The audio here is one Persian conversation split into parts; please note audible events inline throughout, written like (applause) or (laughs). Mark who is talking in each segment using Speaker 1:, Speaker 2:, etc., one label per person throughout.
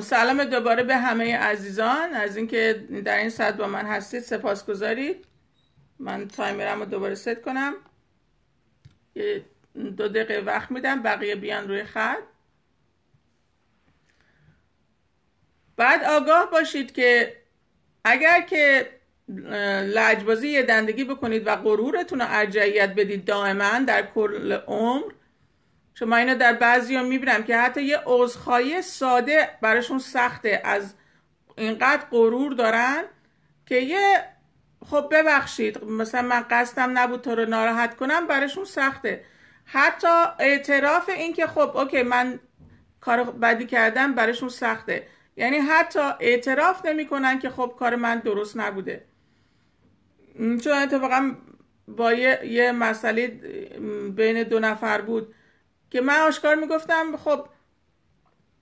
Speaker 1: سلام دوباره به همه عزیزان از اینکه در این ساعت با من هستید سپاس گذارید من تایمرم رو دوباره ست کنم یه دو دقیقه وقت میدم بقیه بیان روی خط بعد آگاه باشید که اگر که لجبازی یه دندگی بکنید و غرورتون رو ارجعیت بدید دائما در کل عمر شما اینو در بعضی ها میبینم که حتی یه عذرخواهی ساده براشون سخته از اینقدر غرور دارن که یه خب ببخشید مثلا من قصدم نبود تو رو ناراحت کنم براشون سخته حتی اعتراف این که خب اوکی من کار بدی کردم براشون سخته یعنی حتی اعتراف نمیکنن که خب کار من درست نبوده چون اتفاقا با یه, یه مسئله بین دو نفر بود که من آشکار میگفتم خب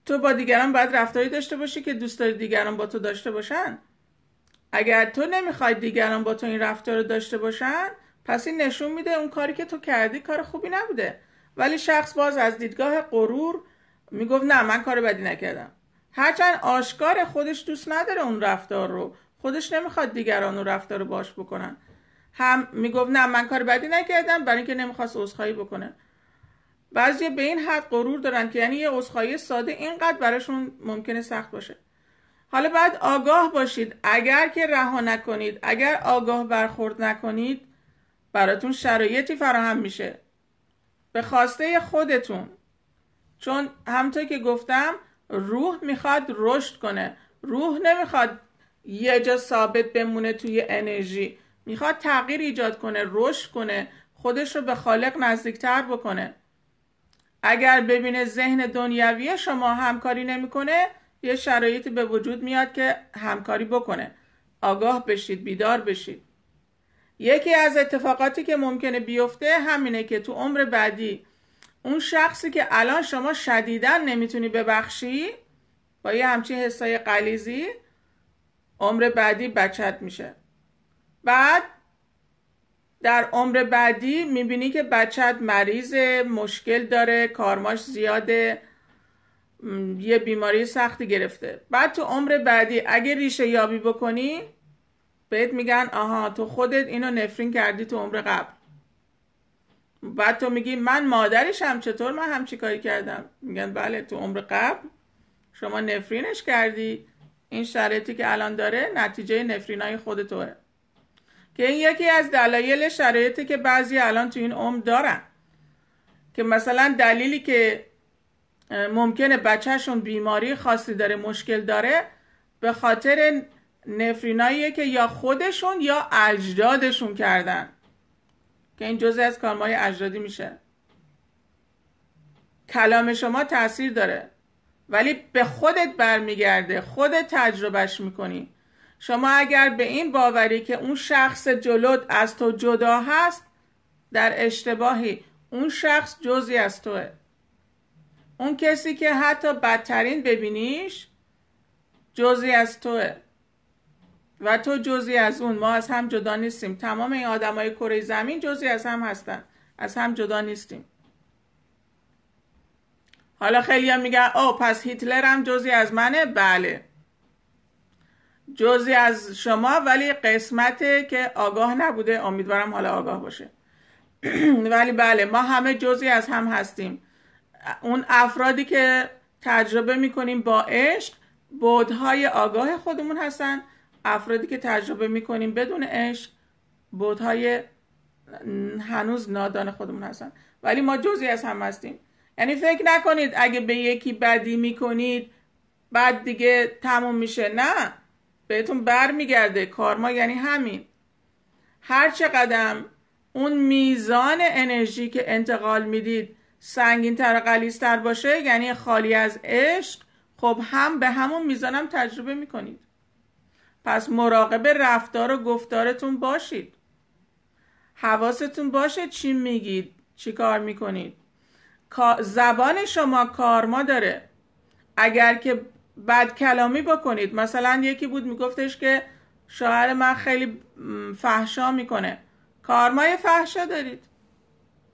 Speaker 1: تو با دیگران باید رفتاری داشته باشی که دوست داری دیگران با تو داشته باشن اگر تو نمیخوای دیگران با تو این رفتار رو داشته باشن پس این نشون میده اون کاری که تو کردی کار خوبی نبوده ولی شخص باز از دیدگاه غرور میگفت نه من کار بدی نکردم هرچند آشکار خودش دوست نداره اون رفتار رو خودش نمیخواد دیگران اون رفتار رو باش بکنن هم میگفت نه من کار بدی نکردم برای اینکه نمیخواست عذرخواهی بکنه بعضی به این حد غرور دارن که یعنی یه عذرخواهی ساده اینقدر براشون ممکنه سخت باشه حالا بعد آگاه باشید اگر که رها نکنید اگر آگاه برخورد نکنید براتون شرایطی فراهم میشه به خواسته خودتون چون همطور که گفتم روح میخواد رشد کنه روح نمیخواد یه جا ثابت بمونه توی انرژی میخواد تغییر ایجاد کنه رشد کنه خودش رو به خالق نزدیکتر بکنه اگر ببینه ذهن دنیوی شما همکاری نمیکنه یه شرایطی به وجود میاد که همکاری بکنه آگاه بشید بیدار بشید یکی از اتفاقاتی که ممکنه بیفته همینه که تو عمر بعدی اون شخصی که الان شما شدیدا نمیتونی ببخشی با یه همچین حسای قلیزی عمر بعدی بچت میشه بعد در عمر بعدی میبینی که بچت مریض مشکل داره کارماش زیاده یه بیماری سختی گرفته بعد تو عمر بعدی اگه ریشه یابی بکنی بهت میگن آها تو خودت اینو نفرین کردی تو عمر قبل بعد تو میگی من مادرشم چطور من همچی کاری کردم میگن بله تو عمر قبل شما نفرینش کردی این شرایطی که الان داره نتیجه نفرینای خودتوه که این یکی از دلایل شرایطی که بعضی الان تو این عمر دارن که مثلا دلیلی که ممکنه بچهشون بیماری خاصی داره مشکل داره به خاطر نفریناییه که یا خودشون یا اجدادشون کردن که این جزء از کارمای اجدادی میشه کلام شما تاثیر داره ولی به خودت برمیگرده خودت تجربهش میکنی شما اگر به این باوری که اون شخص جلوت از تو جدا هست در اشتباهی اون شخص جزی از توه اون کسی که حتی بدترین ببینیش جزی از توه و تو جزی از اون ما از هم جدا نیستیم تمام این آدم های کره زمین جزی از هم هستن از هم جدا نیستیم حالا خیلی میگن او پس هیتلر هم جزی از منه بله جزی از شما ولی قسمته که آگاه نبوده امیدوارم حالا آگاه باشه (clears throat) ولی بله ما همه جزی از هم هستیم اون افرادی که تجربه میکنیم با عشق بودهای آگاه خودمون هستن افرادی که تجربه میکنیم بدون عشق بودهای هنوز نادان خودمون هستن ولی ما جزی از هم هستیم یعنی فکر نکنید اگه به یکی بدی میکنید بعد دیگه تموم میشه نه بهتون بر میگرده کارما یعنی همین هر چه قدم اون میزان انرژی که انتقال میدید سنگین تر و باشه یعنی خالی از عشق خب هم به همون میزانم تجربه میکنید پس مراقب رفتار و گفتارتون باشید حواستون باشه چی میگید چی کار میکنید زبان شما کارما داره اگر که بد کلامی بکنید مثلا یکی بود میگفتش که شوهر من خیلی فحشا میکنه کارمای فحشا دارید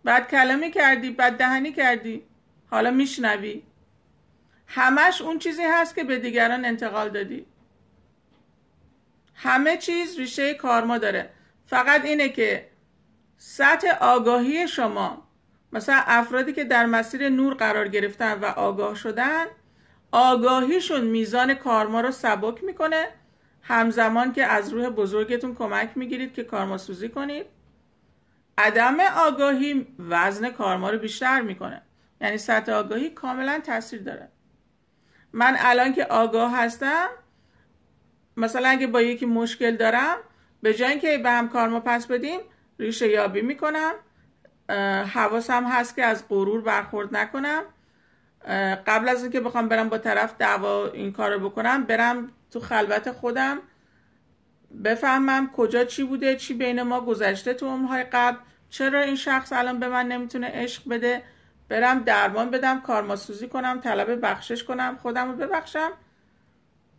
Speaker 1: بد کلامی کردی بد دهنی کردی حالا میشنوی همش اون چیزی هست که به دیگران انتقال دادی همه چیز ریشه کارما داره فقط اینه که سطح آگاهی شما مثلا افرادی که در مسیر نور قرار گرفتن و آگاه شدن آگاهیشون میزان کارما رو سبک میکنه همزمان که از روح بزرگتون کمک میگیرید که کارما سوزی کنید عدم آگاهی وزن کارما رو بیشتر میکنه یعنی سطح آگاهی کاملا تاثیر داره من الان که آگاه هستم مثلا اگه با یکی مشکل دارم به جای اینکه به هم کارما پس بدیم ریشه یابی میکنم حواسم هست که از غرور برخورد نکنم قبل از اینکه بخوام برم با طرف دعوا این کار رو بکنم برم تو خلوت خودم بفهمم کجا چی بوده چی بین ما گذشته تو عمرهای قبل چرا این شخص الان به من نمیتونه عشق بده برم درمان بدم کارماسوزی کنم طلب بخشش کنم خودم رو ببخشم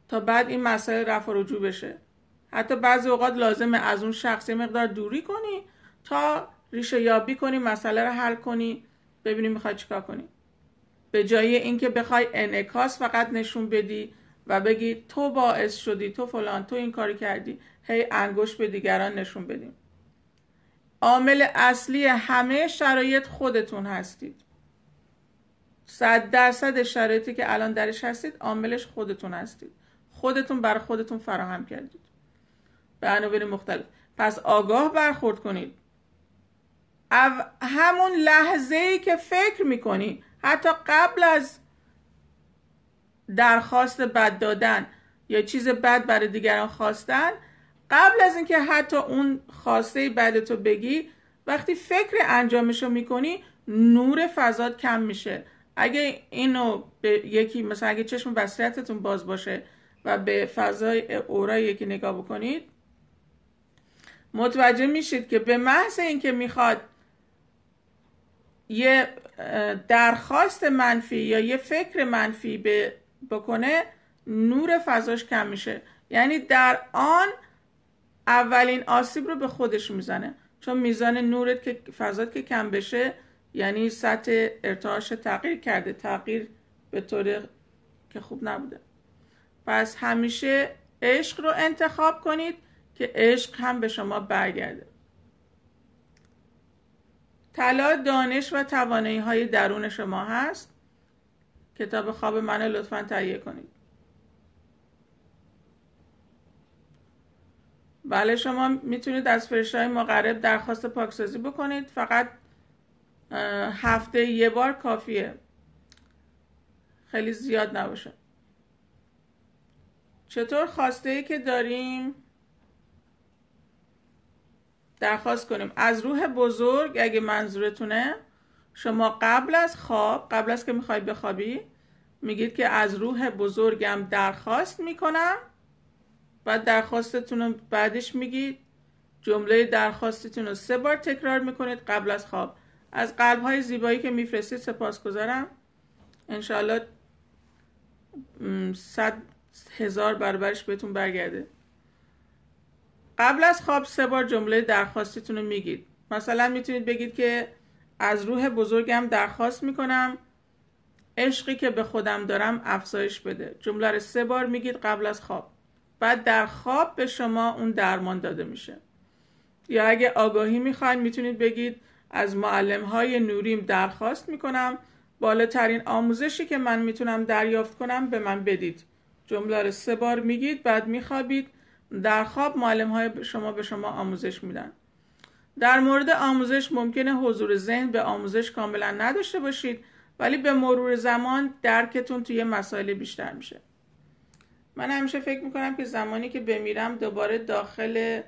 Speaker 1: تا بعد این مسئله رفع رجوع بشه حتی بعضی اوقات لازمه از اون شخص یه مقدار دوری کنی تا ریشه یابی کنی مسئله رو حل کنی ببینی میخوای چیکار کنی به جای اینکه بخوای انعکاس فقط نشون بدی و بگی تو باعث شدی تو فلان تو این کاری کردی هی انگوش به دیگران نشون بدیم عامل اصلی همه شرایط خودتون هستید صد درصد شرایطی که الان درش هستید عاملش خودتون هستید خودتون بر خودتون فراهم کردید به عناوین مختلف پس آگاه برخورد کنید او همون لحظه ای که فکر میکنی حتی قبل از درخواست بد دادن یا چیز بد برای دیگران خواستن قبل از اینکه حتی اون خواسته بد تو بگی وقتی فکر انجامشو میکنی نور فضاد کم میشه اگه اینو به یکی مثلا اگه چشم بصیرتتون باز باشه و به فضای اورا یکی نگاه بکنید متوجه میشید که به محض اینکه میخواد یه درخواست منفی یا یه فکر منفی بکنه نور فضاش کم میشه یعنی در آن اولین آسیب رو به خودش میزنه چون میزان نورت که فضات که کم بشه یعنی سطح ارتعاش تغییر کرده تغییر به طور که خوب نبوده پس همیشه عشق رو انتخاب کنید که عشق هم به شما برگرده طلا دانش و توانایی های درون شما هست کتاب خواب منو لطفا تهیه کنید بله شما میتونید از های مقرب درخواست پاکسازی بکنید فقط هفته یه بار کافیه خیلی زیاد نباشه چطور خواسته ای که داریم درخواست کنیم از روح بزرگ اگه منظورتونه شما قبل از خواب قبل از که میخوای بخوابی میگید که از روح بزرگم درخواست میکنم و درخواستتون بعدش میگید جمله درخواستتون رو سه بار تکرار میکنید قبل از خواب از قلب های زیبایی که میفرستید سپاسگزارم انشالله صد هزار برابرش بهتون برگرده قبل از خواب سه بار جمله درخواستیتون رو میگید مثلا میتونید بگید که از روح بزرگم درخواست میکنم عشقی که به خودم دارم افزایش بده جمله رو سه بار میگید قبل از خواب بعد در خواب به شما اون درمان داده میشه یا اگه آگاهی میخواین میتونید بگید از معلم های نوریم درخواست میکنم بالاترین آموزشی که من میتونم دریافت کنم به من بدید جمله رو سه بار میگید بعد میخوابید در خواب معلم های شما به شما آموزش میدن در مورد آموزش ممکنه حضور ذهن به آموزش کاملا نداشته باشید ولی به مرور زمان درکتون توی مسائل بیشتر میشه من همیشه فکر میکنم که زمانی که بمیرم دوباره داخل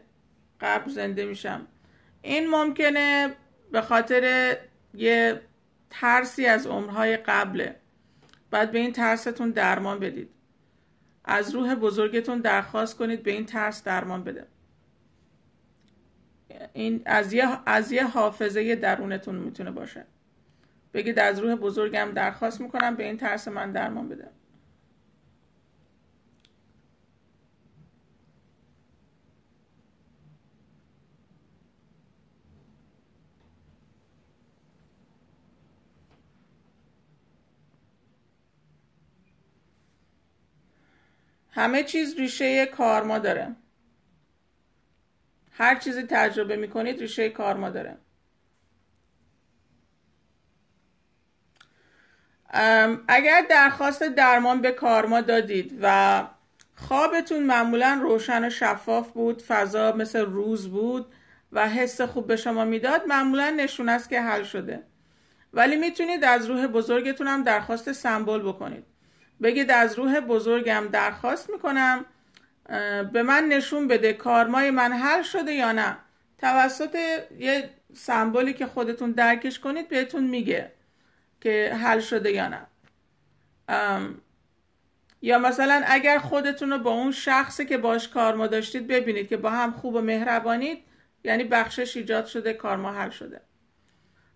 Speaker 1: قبر زنده میشم این ممکنه به خاطر یه ترسی از عمرهای قبله بعد به این ترستون درمان بدید از روح بزرگتون درخواست کنید به این ترس درمان بده این از از یه حافظه درونتون میتونه باشه بگید از روح بزرگم درخواست میکنم به این ترس من درمان بده همه چیز ریشه کارما داره هر چیزی تجربه میکنید ریشه کارما داره اگر درخواست درمان به کارما دادید و خوابتون معمولا روشن و شفاف بود فضا مثل روز بود و حس خوب به شما میداد معمولا نشون است که حل شده ولی میتونید از روح بزرگتون هم درخواست سمبل بکنید بگید از روح بزرگم درخواست میکنم به من نشون بده کارمای من حل شده یا نه توسط یه سمبولی که خودتون درکش کنید بهتون میگه که حل شده یا نه یا مثلا اگر خودتون رو با اون شخصی که باش کارما داشتید ببینید که با هم خوب و مهربانید یعنی بخشش ایجاد شده کارما حل شده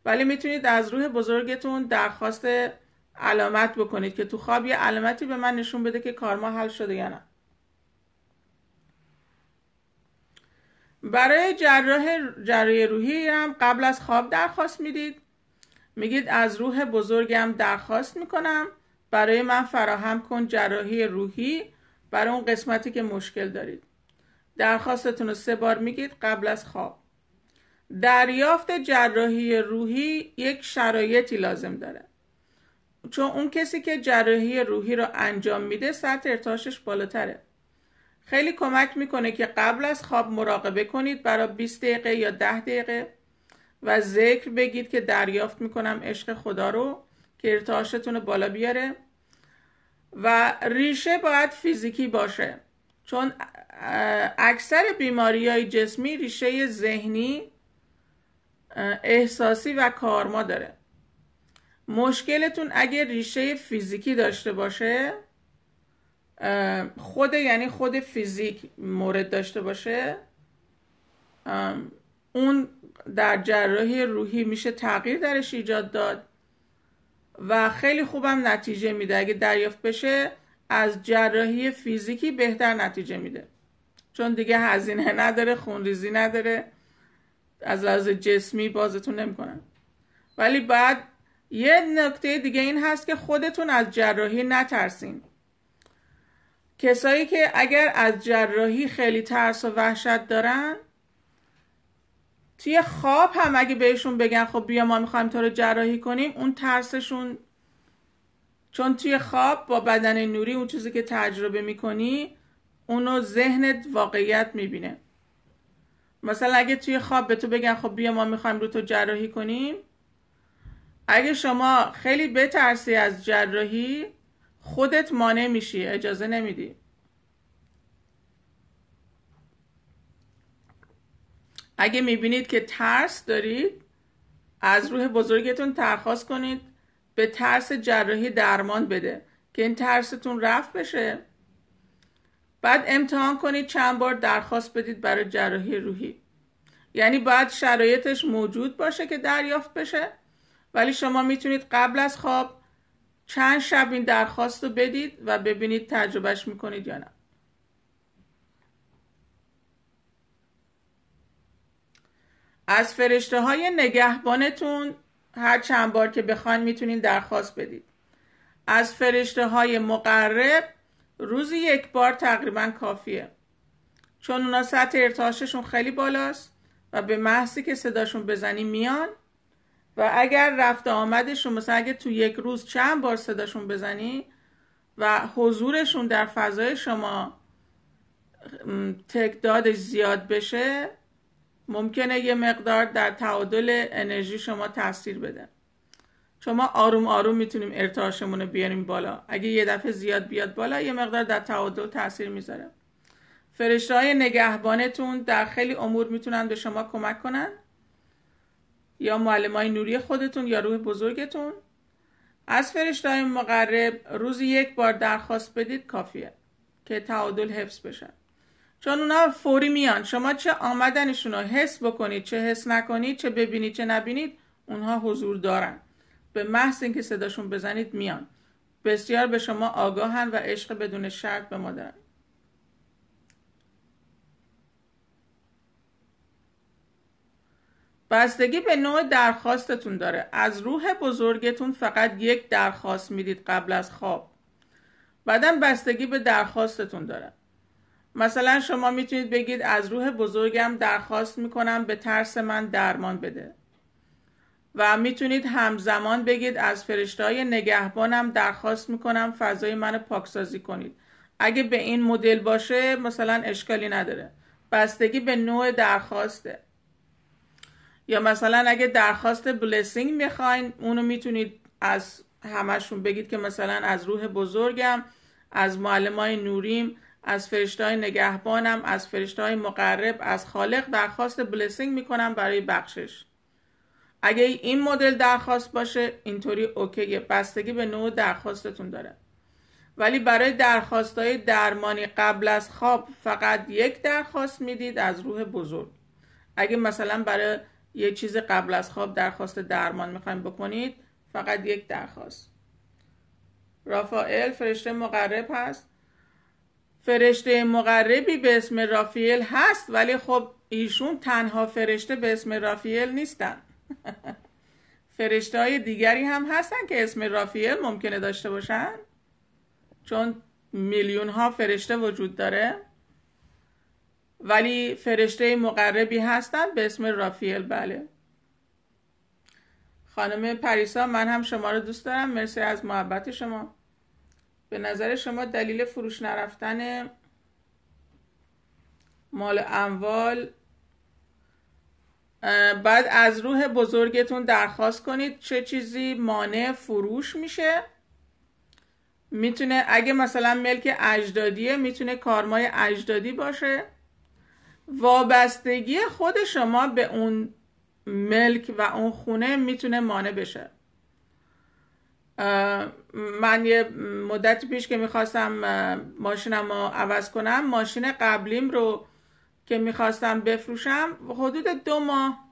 Speaker 1: ولی میتونید از روح بزرگتون درخواست علامت بکنید که تو خواب یه علامتی به من نشون بده که کارما حل شده یا نه برای جراح جراحی روحی هم قبل از خواب درخواست میدید میگید از روح بزرگم درخواست میکنم برای من فراهم کن جراحی روحی برای اون قسمتی که مشکل دارید درخواستتون رو سه بار میگید قبل از خواب دریافت جراحی روحی یک شرایطی لازم داره چون اون کسی که جراحی روحی رو انجام میده سطح ارتعاشش بالاتره خیلی کمک میکنه که قبل از خواب مراقبه کنید برای 20 دقیقه یا 10 دقیقه و ذکر بگید که دریافت میکنم عشق خدا رو که ارتعاشتون بالا بیاره و ریشه باید فیزیکی باشه چون اکثر بیماری های جسمی ریشه ذهنی احساسی و کارما داره مشکلتون اگه ریشه فیزیکی داشته باشه خود یعنی خود فیزیک مورد داشته باشه اون در جراحی روحی میشه تغییر درش ایجاد داد و خیلی خوبم نتیجه میده اگه دریافت بشه از جراحی فیزیکی بهتر نتیجه میده چون دیگه هزینه نداره خونریزی نداره از لحاظ جسمی بازتون نمیکنن ولی بعد یه نکته دیگه این هست که خودتون از جراحی نترسین کسایی که اگر از جراحی خیلی ترس و وحشت دارن توی خواب هم اگه بهشون بگن خب بیا ما میخوایم تو رو جراحی کنیم اون ترسشون چون توی خواب با بدن نوری اون چیزی که تجربه میکنی اونو ذهنت واقعیت میبینه مثلا اگه توی خواب به تو بگن خب بیا ما میخوایم رو تو جراحی کنیم اگه شما خیلی بترسی از جراحی خودت مانع میشی اجازه نمیدی اگه میبینید که ترس دارید از روح بزرگتون درخواست کنید به ترس جراحی درمان بده که این ترستون رفت بشه بعد امتحان کنید چند بار درخواست بدید برای جراحی روحی یعنی باید شرایطش موجود باشه که دریافت بشه ولی شما میتونید قبل از خواب چند شب این درخواست رو بدید و ببینید تجربهش میکنید یا نه از فرشته های نگهبانتون هر چند بار که بخواین میتونید درخواست بدید از فرشته های مقرب روزی یک بار تقریبا کافیه چون اونا سطح ارتعاششون خیلی بالاست و به محضی که صداشون بزنی میان و اگر رفته آمدشون مثلا اگه تو یک روز چند بار صداشون بزنی و حضورشون در فضای شما تکدادش زیاد بشه ممکنه یه مقدار در تعادل انرژی شما تاثیر بده شما آروم آروم میتونیم ارتعاشمون رو بیاریم بالا اگه یه دفعه زیاد بیاد بالا یه مقدار در تعادل تاثیر میذاره فرشته های نگهبانتون در خیلی امور میتونن به شما کمک کنن یا معلم های نوری خودتون یا روح بزرگتون از فرشتهای مقرب روزی یک بار درخواست بدید کافیه که تعادل حفظ بشن چون اونا فوری میان شما چه آمدنشون رو حس بکنید چه حس نکنید چه ببینید چه نبینید اونها حضور دارن به محض اینکه صداشون بزنید میان بسیار به شما آگاهن و عشق بدون شرط به ما دارن بستگی به نوع درخواستتون داره از روح بزرگتون فقط یک درخواست میدید قبل از خواب بعدا بستگی به درخواستتون داره مثلا شما میتونید بگید از روح بزرگم درخواست میکنم به ترس من درمان بده و میتونید همزمان بگید از فرشتهای نگهبانم درخواست میکنم فضای منو پاکسازی کنید اگه به این مدل باشه مثلا اشکالی نداره بستگی به نوع درخواسته یا مثلا اگه درخواست بلسینگ میخواین اونو میتونید از همشون بگید که مثلا از روح بزرگم از های نوریم از های نگهبانم از های مقرب از خالق درخواست بلسینگ میکنم برای بخشش اگه این مدل درخواست باشه اینطوری اوکیه بستگی به نوع درخواستتون داره ولی برای درخواست های درمانی قبل از خواب فقط یک درخواست میدید از روح بزرگ اگه مثلا برای یه چیز قبل از خواب درخواست درمان میخوایم بکنید فقط یک درخواست رافائل فرشته مقرب هست فرشته مقربی به اسم رافیل هست ولی خب ایشون تنها فرشته به اسم رافیل نیستن (laughs) فرشته های دیگری هم هستن که اسم رافیل ممکنه داشته باشن چون میلیون ها فرشته وجود داره ولی فرشته مقربی هستند به اسم رافیل بله خانم پریسا من هم شما رو دوست دارم مرسی از محبت شما به نظر شما دلیل فروش نرفتن مال اموال بعد از روح بزرگتون درخواست کنید چه چیزی مانع فروش میشه میتونه اگه مثلا ملک اجدادیه میتونه کارمای اجدادی باشه وابستگی خود شما به اون ملک و اون خونه میتونه مانع بشه من یه مدت پیش که میخواستم ماشینم رو عوض کنم ماشین قبلیم رو که میخواستم بفروشم حدود دو ماه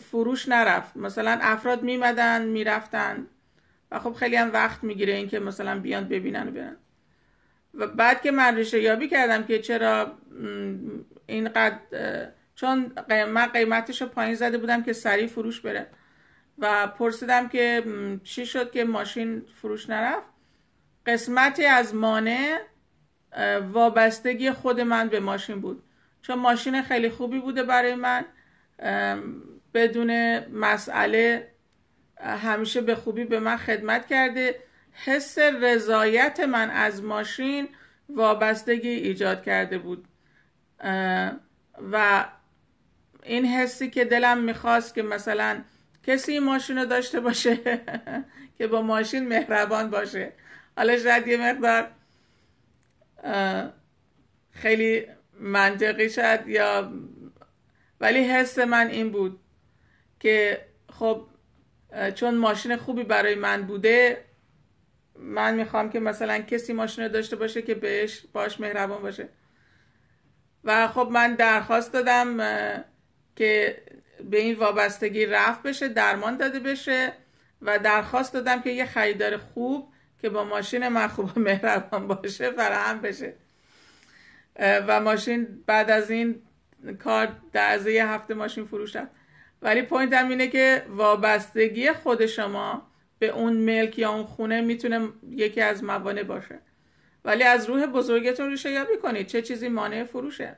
Speaker 1: فروش نرفت مثلا افراد میمدن میرفتن و خب خیلی هم وقت میگیره اینکه مثلا بیان ببینن و برن و بعد که من ریشه یابی کردم که چرا اینقدر چون من قیمتش رو پایین زده بودم که سریع فروش بره و پرسیدم که چی شد که ماشین فروش نرفت قسمتی از مانع وابستگی خود من به ماشین بود چون ماشین خیلی خوبی بوده برای من بدون مسئله همیشه به خوبی به من خدمت کرده حس رضایت من از ماشین وابستگی ایجاد کرده بود و این حسی که دلم میخواست که مثلا کسی این ماشین رو داشته باشه (laughs) که با ماشین مهربان باشه حالا شاید یه مقدار خیلی منطقی شد یا ولی حس من این بود که خب چون ماشین خوبی برای من بوده من میخوام که مثلا کسی ماشین رو داشته باشه که بهش باش مهربان باشه و خب من درخواست دادم که به این وابستگی رفت بشه درمان داده بشه و درخواست دادم که یه خریدار خوب که با ماشین من خوب مهربان باشه فراهم بشه و ماشین بعد از این کار در یه هفته ماشین فروش ولی پوینتم اینه که وابستگی خود شما به اون ملک یا اون خونه میتونه یکی از موانع باشه ولی از روح بزرگتون ریشه یابی کنید چه چیزی مانع فروشه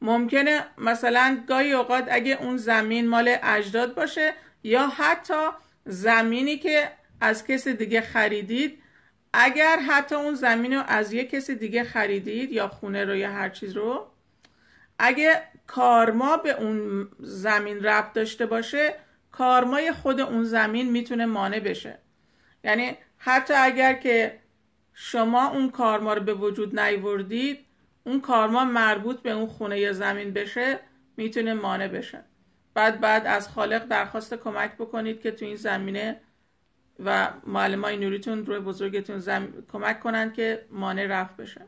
Speaker 1: ممکنه مثلا گاهی اوقات اگه اون زمین مال اجداد باشه یا حتی زمینی که از کس دیگه خریدید اگر حتی اون زمین رو از یک کس دیگه خریدید یا خونه رو یا هر چیز رو اگه کارما به اون زمین ربط داشته باشه کارمای خود اون زمین میتونه مانع بشه یعنی حتی اگر که شما اون کارما رو به وجود نیوردید اون کارما مربوط به اون خونه یا زمین بشه میتونه مانع بشه بعد بعد از خالق درخواست کمک بکنید که تو این زمینه و معلمای نوریتون روی بزرگتون زم... کمک کنند که مانع رفت بشه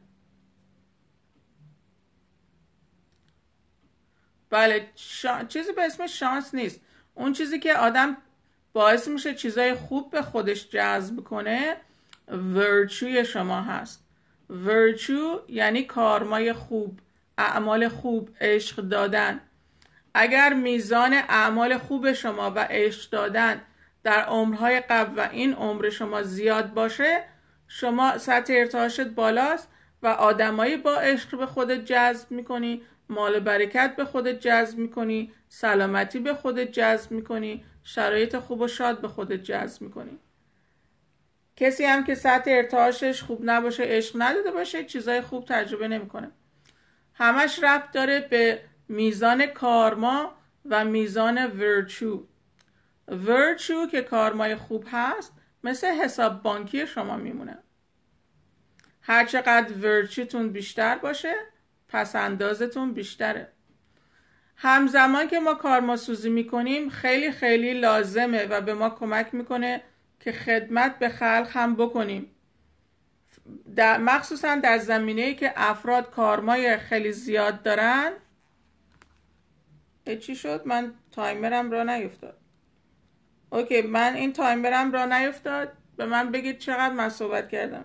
Speaker 1: بله شا... چیزی به اسم شانس نیست اون چیزی که آدم باعث میشه چیزای خوب به خودش جذب کنه ورچوی شما هست ورچو یعنی کارمای خوب اعمال خوب عشق دادن اگر میزان اعمال خوب شما و عشق دادن در عمرهای قبل و این عمر شما زیاد باشه شما سطح ارتعاشت بالاست و آدمایی با عشق به خودت جذب میکنی مال برکت به خودت جذب میکنی سلامتی به خودت جذب میکنی شرایط خوب و شاد به خودت جذب میکنی کسی هم که سطح ارتعاشش خوب نباشه عشق نداده باشه چیزای خوب تجربه نمیکنه همش ربط داره به میزان کارما و میزان ورچو ورچو که کارمای خوب هست مثل حساب بانکی شما میمونه هرچقدر ورچیتون بیشتر باشه پس اندازتون بیشتره همزمان که ما کارماسوزی میکنیم خیلی خیلی لازمه و به ما کمک میکنه که خدمت به خلق هم بکنیم در مخصوصا در زمینه ای که افراد کارمای خیلی زیاد دارن چی شد من تایمرم را نیفتاد اوکی من این تایمرم را نیفتاد به من بگید چقدر من صحبت کردم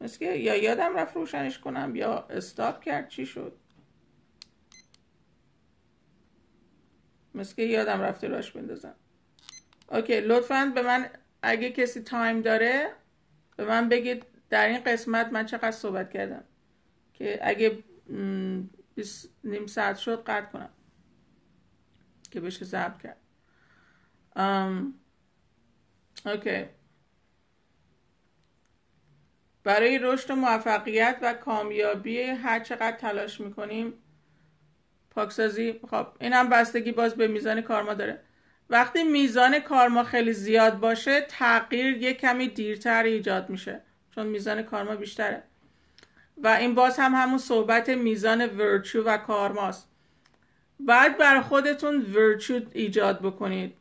Speaker 1: مثل یا یادم رفت روشنش کنم یا استاپ کرد چی شد مثل که یادم رفته راش بندازم اوکی لطفا به من اگه کسی تایم داره به من بگید در این قسمت من چقدر صحبت کردم که اگه نیم ساعت شد قطع کنم که بشه ضبط کرد ام... اوکی برای رشد و موفقیت و کامیابی هر چقدر تلاش میکنیم پاکسازی خب این هم بستگی باز به میزان کارما داره وقتی میزان کارما خیلی زیاد باشه تغییر یه کمی دیرتر ایجاد میشه چون میزان کارما بیشتره و این باز هم همون صحبت میزان ورچو و کارماست بعد بر خودتون ورچو ایجاد بکنید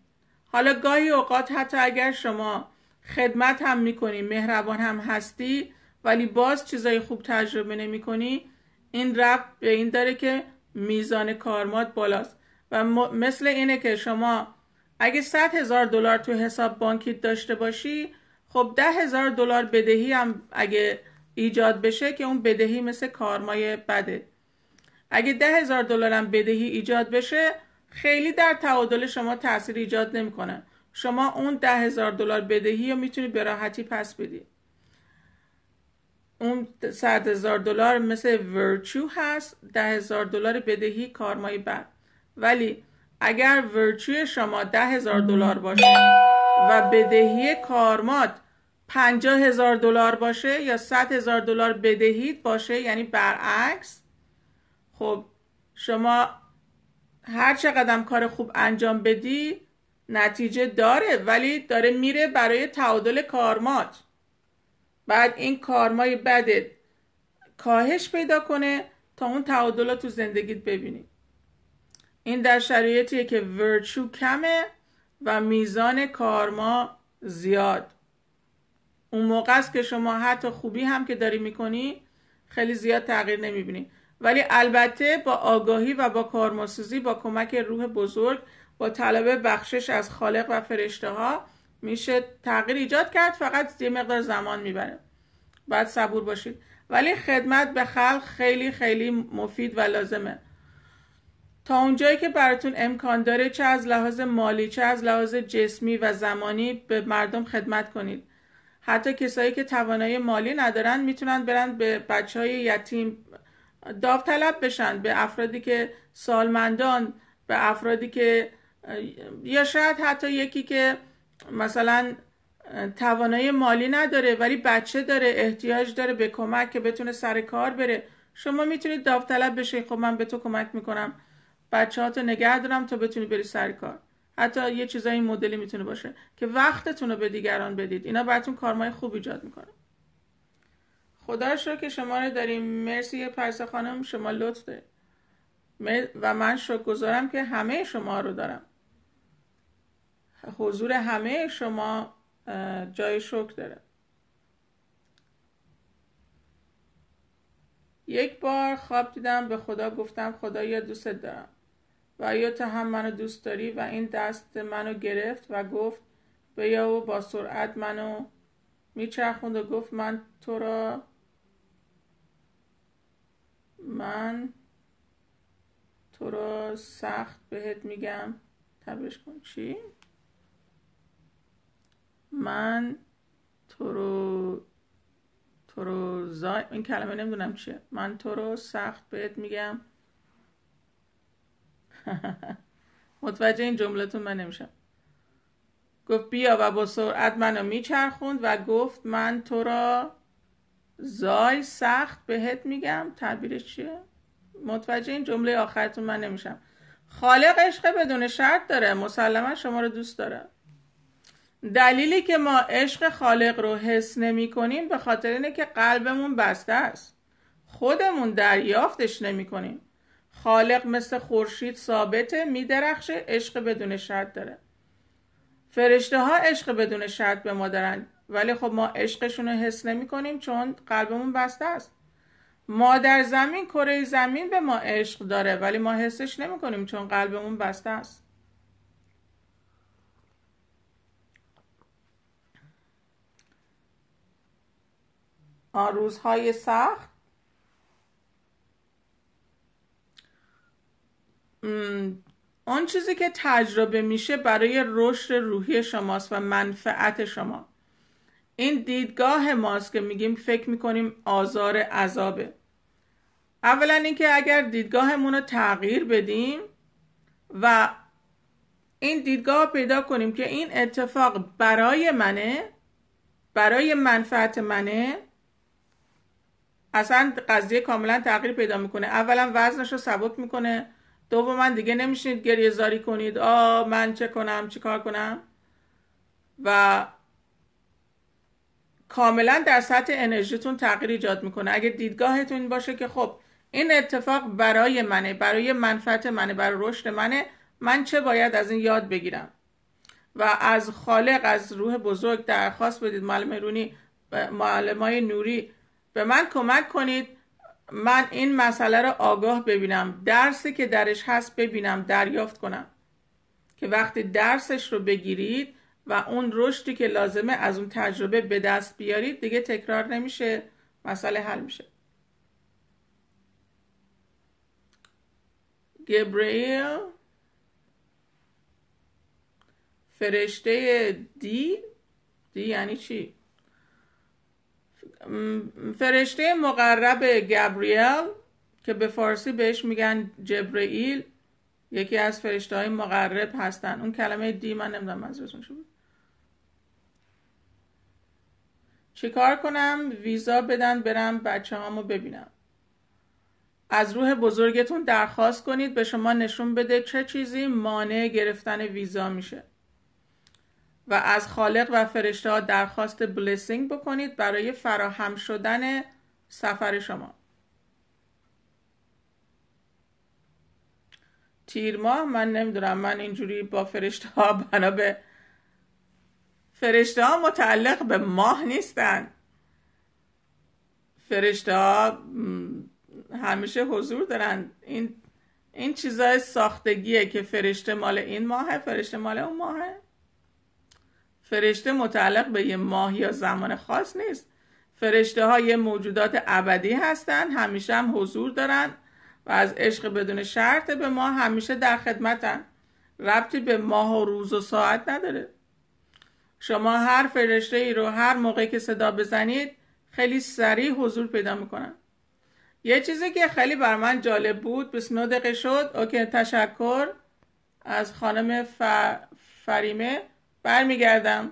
Speaker 1: حالا گاهی اوقات حتی اگر شما خدمت هم میکنی مهربان هم هستی ولی باز چیزای خوب تجربه نمیکنی این رفت به این داره که میزان کارمات بالاست و مثل اینه که شما اگه 100 هزار دلار تو حساب بانکی داشته باشی خب ده هزار دلار بدهی هم اگه ایجاد بشه که اون بدهی مثل کارمای بده اگه ده هزار دلار هم بدهی ایجاد بشه خیلی در تعادل شما تاثیر ایجاد نمیکنه شما اون ده هزار دلار بدهی رو میتونی به راحتی پس بدی اون صد هزار دلار مثل ورچو هست ده هزار دلار بدهی کارمای بعد ولی اگر ورچو شما ده هزار دلار باشه و بدهی کارمات پنجاه هزار دلار باشه یا صد هزار دلار بدهید باشه یعنی برعکس خب شما هر چقدر کار خوب انجام بدی نتیجه داره ولی داره میره برای تعادل کارمات بعد این کارمای بدت کاهش پیدا کنه تا اون تعادلات تو زندگیت ببینی این در شرایطیه که ورچو کمه و میزان کارما زیاد اون موقع است که شما حتی خوبی هم که داری میکنی خیلی زیاد تغییر نمیبینی ولی البته با آگاهی و با کارماسوزی با کمک روح بزرگ با طلب بخشش از خالق و فرشته ها میشه تغییر ایجاد کرد فقط یه مقدار زمان میبره باید صبور باشید ولی خدمت به خلق خیلی خیلی مفید و لازمه تا اونجایی که براتون امکان داره چه از لحاظ مالی چه از لحاظ جسمی و زمانی به مردم خدمت کنید حتی کسایی که توانایی مالی ندارن میتونن برن به بچه های یتیم داوطلب بشن به افرادی که سالمندان به افرادی که یا شاید حتی یکی که مثلا توانایی مالی نداره ولی بچه داره احتیاج داره به کمک که بتونه سر کار بره شما میتونید داوطلب بشی خب من به تو کمک میکنم بچه ها نگه دارم تا بتونی بری سر کار حتی یه چیزای این مدلی میتونه باشه که وقتتون رو به دیگران بدید اینا براتون کارمای خوب ایجاد میکنه خدا رو که شما رو داریم مرسی پرس خانم شما لطف و من شکر گذارم که همه شما رو دارم حضور همه شما جای شکر داره یک بار خواب دیدم به خدا گفتم خدا یا دوست دارم و یا تا هم منو دوست داری و این دست منو گرفت و گفت بیا و با سرعت منو میچرخوند و گفت من تو را من تو را سخت بهت میگم تبش کن چی؟ من تو رو تو رو زای... این کلمه نمیدونم چیه من تو رو سخت بهت میگم (laughs) متوجه این جملتون من نمیشم گفت بیا و با سرعت منو میچرخوند و گفت من تو را زای سخت بهت میگم تعبیرش چیه متوجه این جمله آخرتون من نمیشم خالق عشق بدون شرط داره مسلما شما رو دوست داره دلیلی که ما عشق خالق رو حس نمی کنیم به خاطر اینه که قلبمون بسته است خودمون دریافتش نمی کنیم خالق مثل خورشید ثابته میدرخشه عشق بدون شرط داره فرشته ها عشق بدون شرط به ما دارن ولی خب ما عشقشون رو حس نمی کنیم چون قلبمون بسته است در زمین کره زمین به ما عشق داره ولی ما حسش نمی کنیم چون قلبمون بسته است آن روزهای سخت اون چیزی که تجربه میشه برای رشد روحی شماست و منفعت شما این دیدگاه ماست که میگیم فکر میکنیم آزار عذابه اولا اینکه اگر دیدگاهمون رو تغییر بدیم و این دیدگاه پیدا کنیم که این اتفاق برای منه برای منفعت منه اصلا قضیه کاملا تغییر پیدا میکنه اولا وزنش رو سبک میکنه من دیگه نمیشینید گریه زاری کنید آ من چه کنم چی کار کنم و کاملا در سطح انرژیتون تغییر ایجاد میکنه اگه دیدگاهتون باشه که خب این اتفاق برای منه برای منفعت منه برای رشد منه من چه باید از این یاد بگیرم و از خالق از روح بزرگ درخواست بدید معلم رونی معلمای نوری به من کمک کنید من این مسئله رو آگاه ببینم درسی که درش هست ببینم دریافت کنم که وقتی درسش رو بگیرید و اون رشدی که لازمه از اون تجربه به دست بیارید دیگه تکرار نمیشه مسئله حل میشه گبریل فرشته دی دی یعنی چی؟ فرشته مقرب گبریل که به فارسی بهش میگن جبرئیل یکی از فرشته های مقرب هستن اون کلمه دی من نمیدونم منظورتون چی چیکار کنم ویزا بدن برم بچه هامو ببینم از روح بزرگتون درخواست کنید به شما نشون بده چه چیزی مانع گرفتن ویزا میشه و از خالق و فرشته درخواست بلسینگ بکنید برای فراهم شدن سفر شما تیر ماه من نمیدونم من اینجوری با فرشته ها بنا به فرشته ها متعلق به ماه نیستن فرشته ها همیشه حضور دارن این این چیزای ساختگیه که فرشته مال این ماهه فرشته مال اون ماهه فرشته متعلق به یه ماه یا زمان خاص نیست فرشته های موجودات ابدی هستند همیشه هم حضور دارن و از عشق بدون شرط به ما همیشه در خدمتن ربطی به ماه و روز و ساعت نداره شما هر فرشته ای رو هر موقعی که صدا بزنید خیلی سریع حضور پیدا میکنن یه چیزی که خیلی بر من جالب بود نو دقیقه شد اوکی تشکر از خانم فریمه برمیگردم